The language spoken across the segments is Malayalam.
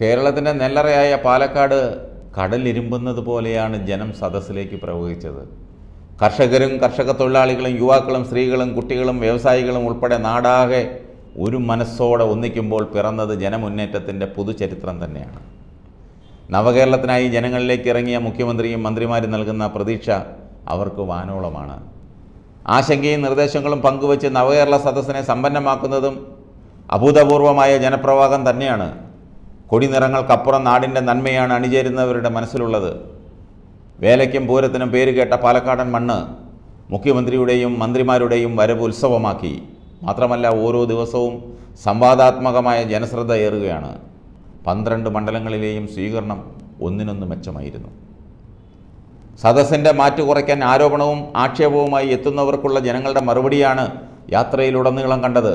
കേരളത്തിൻ്റെ നെല്ലറയായ പാലക്കാട് കടലിരുമ്പുന്നത് പോലെയാണ് ജനം സദസ്സിലേക്ക് പ്രവഹിച്ചത് കർഷകരും കർഷക തൊഴിലാളികളും യുവാക്കളും സ്ത്രീകളും കുട്ടികളും വ്യവസായികളും ഉൾപ്പെടെ നാടാകെ ഒരു മനസ്സോടെ ഒന്നിക്കുമ്പോൾ പിറന്നത് ജനമുന്നേറ്റത്തിൻ്റെ പുതുചരിത്രം തന്നെയാണ് നവകേരളത്തിനായി ജനങ്ങളിലേക്ക് ഇറങ്ങിയ മുഖ്യമന്ത്രിയും മന്ത്രിമാരും നൽകുന്ന പ്രതീക്ഷ അവർക്ക് വാനോളമാണ് ആശങ്കയും നിർദ്ദേശങ്ങളും പങ്കുവച്ച് നവകേരള സദസ്സിനെ സമ്പന്നമാക്കുന്നതും അഭൂതപൂർവമായ ജനപ്രവാഹം തന്നെയാണ് കൊടിനിറങ്ങൾക്കപ്പുറം നാടിൻ്റെ നന്മയാണ് അണിചേരുന്നവരുടെ മനസ്സിലുള്ളത് വേലയ്ക്കും പൂരത്തിനും പേര് കേട്ട പാലക്കാടൻ മണ്ണ് മുഖ്യമന്ത്രിയുടെയും മന്ത്രിമാരുടെയും വരവ് ഉത്സവമാക്കി മാത്രമല്ല ഓരോ ദിവസവും സംവാദാത്മകമായ ജനശ്രദ്ധ ഏറുകയാണ് പന്ത്രണ്ട് മണ്ഡലങ്ങളിലെയും സ്വീകരണം ഒന്നിനൊന്ന് മെച്ചമായിരുന്നു സദസ്സിൻ്റെ മാറ്റു കുറയ്ക്കാൻ ആരോപണവും ആക്ഷേപവുമായി എത്തുന്നവർക്കുള്ള ജനങ്ങളുടെ മറുപടിയാണ് യാത്രയിലുടനീളം കണ്ടത്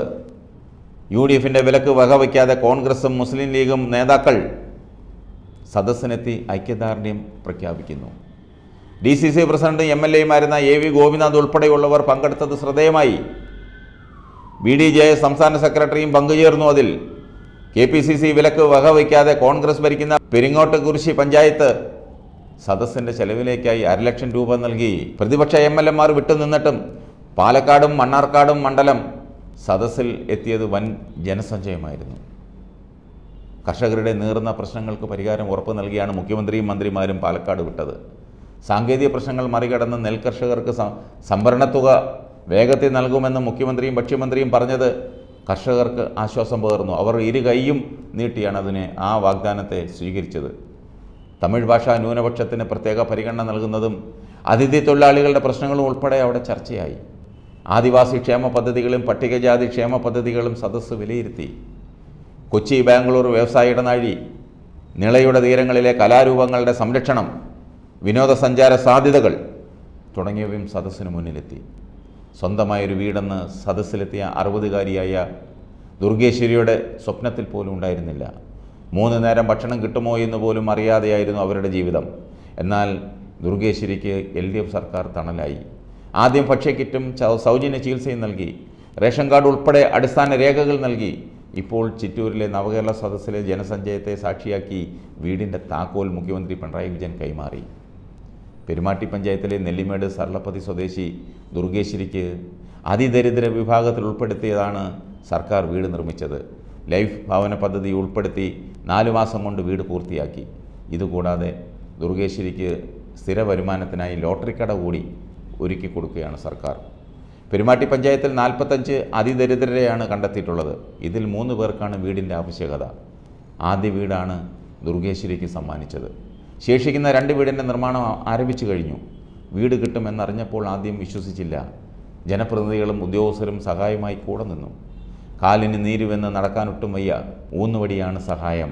യു ഡി എഫിൻ്റെ വിലക്ക് വകവയ്ക്കാതെ കോൺഗ്രസും മുസ്ലിം ലീഗും നേതാക്കൾ സദസ്സിനെത്തി ഐക്യദാർഢ്യം പ്രഖ്യാപിക്കുന്നു D C C president M L എമാരുന്ന എ വി ഗോപിനാഥ് ഉൾപ്പെടെയുള്ളവർ പങ്കെടുത്തത് ശ്രദ്ധേയമായി ബി ഡി ജെ സംസ്ഥാന സെക്രട്ടറിയും പങ്കുചേർന്നു അതിൽ കെ പി സി സി വിലക്ക് വകവയ്ക്കാതെ കോൺഗ്രസ് ഭരിക്കുന്ന പെരിങ്ങോട്ടുകുരിശി പഞ്ചായത്ത് സദസ്സിൻ്റെ ചെലവിലേക്കായി അരലക്ഷം രൂപ നൽകി പ്രതിപക്ഷ എം എൽ എമാർ വിട്ടുനിന്നിട്ടും പാലക്കാടും മണ്ണാർക്കാടും മണ്ഡലം സദസ്സിൽ എത്തിയത് വൻ ജനസഞ്ചയമായിരുന്നു കർഷകരുടെ നീറുന്ന പ്രശ്നങ്ങൾക്ക് പരിഹാരം ഉറപ്പ് നൽകിയാണ് മുഖ്യമന്ത്രിയും മന്ത്രിമാരും പാലക്കാട് വിട്ടത് സാങ്കേതിക പ്രശ്നങ്ങൾ മറികടന്ന് നെൽകർഷകർക്ക് തുക വേഗത്തിൽ നൽകുമെന്ന് മുഖ്യമന്ത്രിയും ഭക്ഷ്യമന്ത്രിയും പറഞ്ഞത് കർഷകർക്ക് ആശ്വാസം പകർന്നു അവർ ഇരു കൈയും നീട്ടിയാണ് അതിനെ ആ വാഗ്ദാനത്തെ സ്വീകരിച്ചത് തമിഴ് ഭാഷാ ന്യൂനപക്ഷത്തിന് പ്രത്യേക പരിഗണന നൽകുന്നതും അതിഥി തൊഴിലാളികളുടെ പ്രശ്നങ്ങളും ഉൾപ്പെടെ അവിടെ ചർച്ചയായി ആദിവാസി ക്ഷേമ പദ്ധതികളും പട്ടികജാതി ക്ഷേമ പദ്ധതികളും സദസ്സ് വിലയിരുത്തി കൊച്ചി ബാംഗ്ലൂർ വ്യവസായ ഇടനാഴി നിളയുടെ തീരങ്ങളിലെ കലാരൂപങ്ങളുടെ സംരക്ഷണം വിനോദസഞ്ചാര സാധ്യതകൾ തുടങ്ങിയവയും സദസ്സിന് മുന്നിലെത്തി സ്വന്തമായൊരു വീടെന്ന് സദസ്സിലെത്തിയ അറുപതുകാരിയായ ദുർഗേശ്വരിയുടെ സ്വപ്നത്തിൽ പോലും ഉണ്ടായിരുന്നില്ല മൂന്ന് നേരം ഭക്ഷണം കിട്ടുമോ എന്ന് പോലും അറിയാതെയായിരുന്നു അവരുടെ ജീവിതം എന്നാൽ ദുർഗേശ്വരിക്ക് എൽ സർക്കാർ തണലായി ആദ്യം ഭക്ഷ്യക്കിറ്റും സൗജന്യ ചികിത്സയും നൽകി റേഷൻ കാർഡ് ഉൾപ്പെടെ അടിസ്ഥാന രേഖകൾ നൽകി ഇപ്പോൾ ചിറ്റൂരിലെ നവകേരള സദസ്സിലെ ജനസഞ്ചയത്തെ സാക്ഷിയാക്കി വീടിൻ്റെ താക്കോൽ മുഖ്യമന്ത്രി പിണറായി വിജയൻ കൈമാറി പെരുമാട്ടി പഞ്ചായത്തിലെ നെല്ലിമേട് സർലപ്പതി സ്വദേശി ദുർഗേശ്വരിക്ക് അതിദരിദ്ര വിഭാഗത്തിൽ ഉൾപ്പെടുത്തിയതാണ് സർക്കാർ വീട് നിർമ്മിച്ചത് ലൈഫ് ഭവന പദ്ധതി ഉൾപ്പെടുത്തി നാലു മാസം കൊണ്ട് വീട് പൂർത്തിയാക്കി ഇതുകൂടാതെ ദുർഗേശ്വരിക്ക് സ്ഥിര വരുമാനത്തിനായി ലോട്ടറി കട കൂടി ഒരുക്കി കൊടുക്കുകയാണ് സർക്കാർ പെരുമാട്ടി പഞ്ചായത്തിൽ നാൽപ്പത്തഞ്ച് അതിദരിദ്രരെയാണ് കണ്ടെത്തിയിട്ടുള്ളത് ഇതിൽ മൂന്ന് പേർക്കാണ് വീടിൻ്റെ ആവശ്യകത ആദ്യ വീടാണ് ദുർഗേശ്വരിക്ക് സമ്മാനിച്ചത് ശേഷിക്കുന്ന രണ്ട് വീടിൻ്റെ നിർമ്മാണം ആരംഭിച്ചു കഴിഞ്ഞു വീട് കിട്ടുമെന്നറിഞ്ഞപ്പോൾ ആദ്യം വിശ്വസിച്ചില്ല ജനപ്രതിനിധികളും ഉദ്യോഗസ്ഥരും സഹായമായി കൂടെ നിന്നു കാലിന് നീരുവെന്ന് നടക്കാനൊട്ടും വയ്യ ഊന്നുവടിയാണ് സഹായം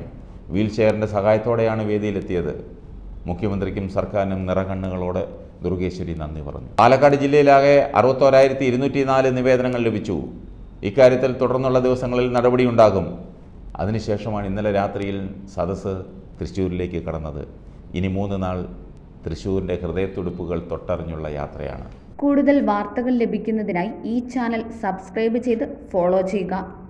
ചെയറിൻ്റെ സഹായത്തോടെയാണ് വേദിയിലെത്തിയത് മുഖ്യമന്ത്രിക്കും സർക്കാരിനും നിറകണ്ണുകളോടെ ദുർഗേശ്വരി നന്ദി പറഞ്ഞു പാലക്കാട് ജില്ലയിലാകെ അറുപത്തോരായിരത്തി ഇരുന്നൂറ്റി നാല് നിവേദനങ്ങൾ ലഭിച്ചു ഇക്കാര്യത്തിൽ തുടർന്നുള്ള ദിവസങ്ങളിൽ നടപടിയുണ്ടാകും അതിനുശേഷമാണ് ഇന്നലെ രാത്രിയിൽ സദസ്സ് തൃശ്ശൂരിലേക്ക് കടന്നത് ഇനി മൂന്ന് നാൾ തൃശ്ശൂരിൻ്റെ ഹൃദയത്തുടുപ്പുകൾ തൊട്ടറിഞ്ഞുള്ള യാത്രയാണ് കൂടുതൽ വാർത്തകൾ ലഭിക്കുന്നതിനായി ഈ ചാനൽ സബ്സ്ക്രൈബ് ചെയ്ത് ഫോളോ ചെയ്യുക